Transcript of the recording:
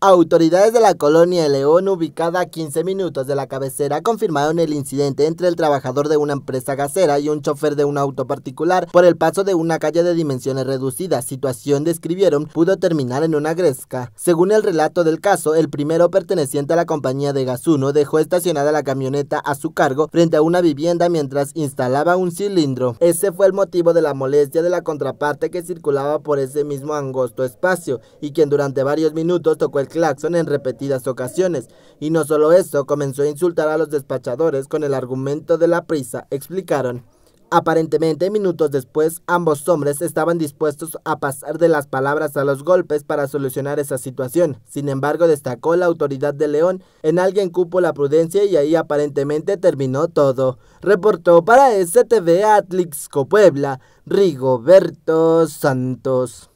Autoridades de la colonia León, ubicada a 15 minutos de la cabecera, confirmaron el incidente entre el trabajador de una empresa gasera y un chofer de un auto particular por el paso de una calle de dimensiones reducidas, situación describieron pudo terminar en una gresca. Según el relato del caso, el primero perteneciente a la compañía de Gasuno dejó estacionada la camioneta a su cargo frente a una vivienda mientras instalaba un cilindro. Ese fue el motivo de la molestia de la contraparte que circulaba por ese mismo angosto espacio y quien durante varios minutos tocó el claxon en repetidas ocasiones, y no solo eso, comenzó a insultar a los despachadores con el argumento de la prisa, explicaron. Aparentemente, minutos después, ambos hombres estaban dispuestos a pasar de las palabras a los golpes para solucionar esa situación. Sin embargo, destacó la autoridad de León, en alguien cupo la prudencia y ahí aparentemente terminó todo. Reportó para STV Atlixco Puebla, Rigoberto Santos.